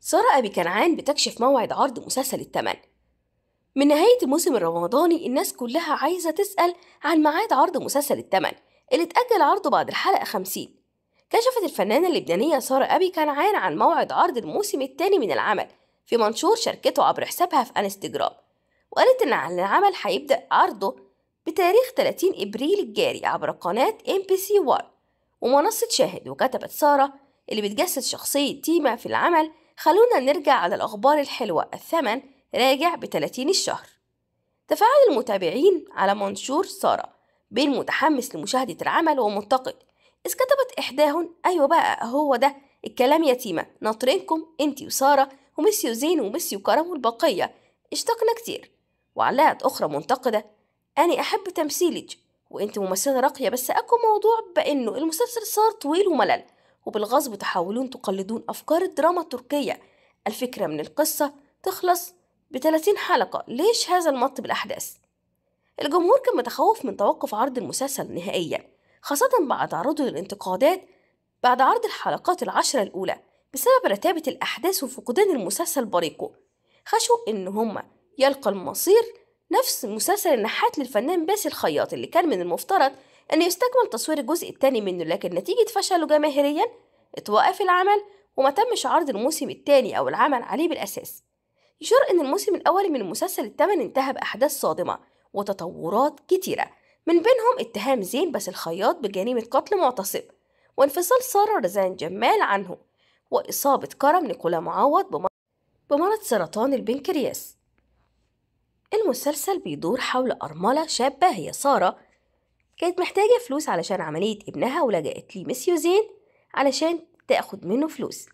سارة أبي كنعان بتكشف موعد عرض مسلسل التمن من نهاية الموسم الرمضاني الناس كلها عايزة تسأل عن ميعاد عرض مسلسل التمن اللي اتأجل عرضه بعد الحلقة 50 كشفت الفنانة اللبنانية سارة أبي كنعان عن موعد عرض الموسم الثاني من العمل في منشور شاركته عبر حسابها في انستجرام وقالت إن العمل هيبدأ عرضه بتاريخ 30 إبريل الجاري عبر قناة ام بي سي 1 ومنصة شاهد وكتبت سارة اللي بتجسد شخصية تيما في العمل خلونا نرجع على الأخبار الحلوة الثمن راجع ب 30 الشهر تفاعل المتابعين على منشور سارة بين متحمس لمشاهدة العمل ومنتقد إذ كتبت إحداهن أيوة بقى هو ده الكلام يتيمة ناطرينكم انتي وسارة وميسيو زين وميسيو كرم والبقية اشتقنا كتير وعلقت أخرى منتقدة أني أحب تمثيلك وانت ممثلة راقية بس أكو موضوع بأنه المسلسل صار طويل وملل وبالغصب تحاولون تقلدون أفكار الدراما التركية الفكرة من القصة تخلص ب 30 حلقة ليش هذا المط بالأحداث؟ الجمهور كان متخوف من توقف عرض المسلسل نهائيا خاصة بعد تعرضه للانتقادات بعد عرض الحلقات العشرة الأولى بسبب رتابة الأحداث وفقدان المسلسل بريقه خشوا إن هما يلقى المصير نفس مسلسل النحات للفنان باسل الخياط اللي كان من المفترض أن يستكمل تصوير الجزء الثاني منه لكن نتيجة فشله جماهيريا اتوقف العمل وما تمش عرض الموسم الثاني أو العمل عليه بالأساس يشار أن الموسم الأول من المسلسل الثمن انتهى بأحداث صادمة وتطورات كتيرة من بينهم اتهام زين بس الخياط بجريمة قتل معتصم وانفصال سارة رزان جمال عنه وإصابة كرم نيكولا معوض بمرض سرطان البنكرياس المسلسل بيدور حول أرملة شابة هي سارة كانت محتاجة فلوس علشان عملية ابنها ولجأت لي مسيو زين علشان تاخد منه فلوس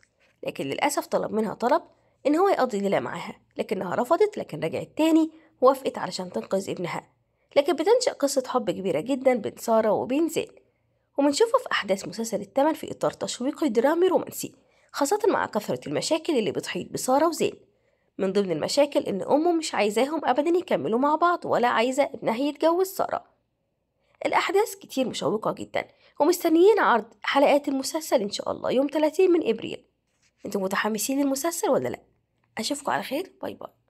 لكن للأسف طلب منها طلب إن هو يقضي ليلة معاها لكنها رفضت لكن رجعت تاني ووافقت علشان تنقذ ابنها لكن بتنشأ قصة حب كبيرة جدا بين سارة وبين زين ومنشوفه في أحداث مسلسل التمن في إطار تشويقي درامي رومانسي خاصة مع كثرة المشاكل اللي بتحيط بسارة وزين من ضمن المشاكل إن أمه مش عايزاهم أبدا يكملوا مع بعض ولا عايزة ابنها يتجوز سارة الأحداث كتير مشوقة جدا ومستنيين عرض حلقات المسلسل إن شاء الله يوم 30 من إبريل انتوا متحمسين للمسلسل ولا لأ؟ أشوفكم على خير باي باي